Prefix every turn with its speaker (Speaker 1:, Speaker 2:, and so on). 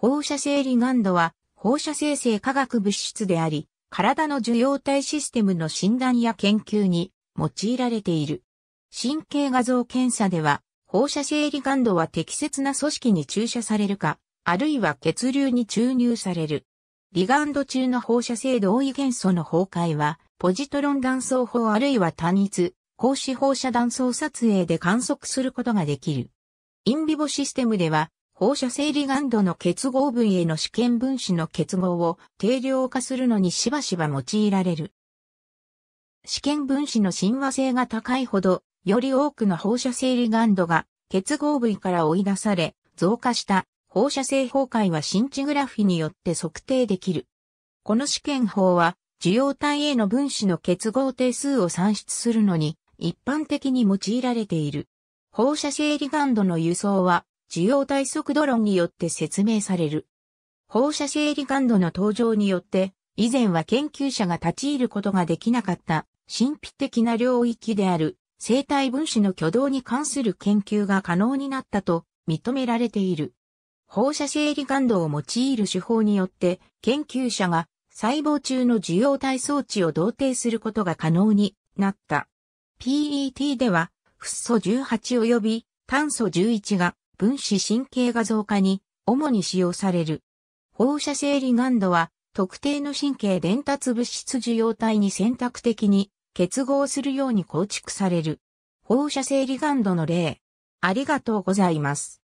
Speaker 1: 放射性リガンドは放射生成化学物質であり、体の受
Speaker 2: 容体システムの診断や研究に用いられている。神経画像検査では、放射性リガンドは適切な組織に注射されるか、あるいは血流に注入される。リガンド中の放射性同位元素の崩壊は、ポジトロン断層法あるいは単一、光子放射断層撮影で観測することができる。インビボシステムでは、放射性リガンドの結合分への試験分子の結合を定量化するのにしばしば用いられる。試験分子の親和性が高いほど、より多くの放射性リガンドが結合部位から追い出され、増加した放射性崩壊はシンチグラフィによって測定できる。この試験法は、受容体への分子の結合定数を算出するのに、一般的に用いられている。放射性リガンドの輸送は、受容体速度論によって説明される。放射性リガンドの登場によって、以前は研究者が立ち入ることができなかった神秘的な領域である生体分子の挙動に関する研究が可能になったと認められている。放射性リガンドを用いる手法によって研究者が細胞中の受容体装置を同定することが可能になった。PET では、フッ素18及び炭素11が分子神経画像化に主に使用される。放射性リガンドは特定の神経伝達物質受容体に選択的に結合するように構築される。放射性リガ
Speaker 1: ンドの例。ありがとうございます。